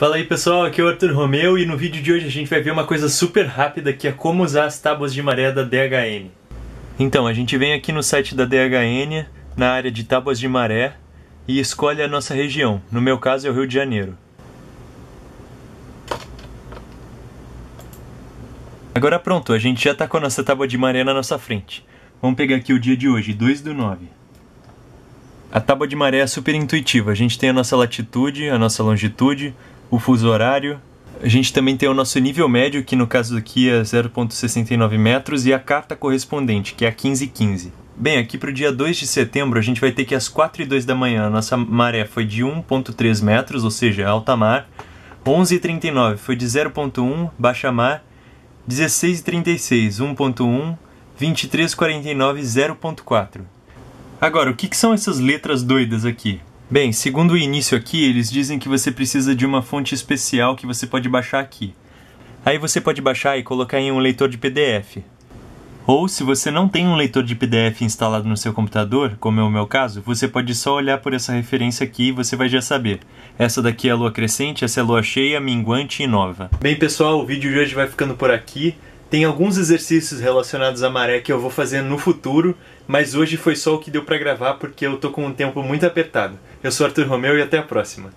Fala aí pessoal, aqui é o Arthur Romeu e no vídeo de hoje a gente vai ver uma coisa super rápida que é como usar as tábuas de maré da DHN. Então, a gente vem aqui no site da DHN, na área de tábuas de maré e escolhe a nossa região, no meu caso é o Rio de Janeiro. Agora pronto, a gente já está com a nossa tábua de maré na nossa frente. Vamos pegar aqui o dia de hoje, 2 do 9. A tábua de maré é super intuitiva, a gente tem a nossa latitude, a nossa longitude, o fuso horário. A gente também tem o nosso nível médio, que no caso aqui é 0,69 metros, e a carta correspondente, que é a 1515. Bem, aqui para o dia 2 de setembro a gente vai ter que às 4 e 2 da manhã a nossa maré foi de 1.3 metros, ou seja, alta mar. 11 e 39 foi de 0.1, baixa mar. 16 e 36, 1.1. 23 49, 0.4. Agora, o que, que são essas letras doidas aqui? Bem, segundo o início aqui, eles dizem que você precisa de uma fonte especial que você pode baixar aqui. Aí você pode baixar e colocar em um leitor de PDF. Ou, se você não tem um leitor de PDF instalado no seu computador, como é o meu caso, você pode só olhar por essa referência aqui e você vai já saber. Essa daqui é a lua crescente, essa é a lua cheia, minguante e nova. Bem, pessoal, o vídeo de hoje vai ficando por aqui. Tem alguns exercícios relacionados à maré que eu vou fazer no futuro, mas hoje foi só o que deu para gravar porque eu tô com um tempo muito apertado. Eu sou Arthur Romeu e até a próxima.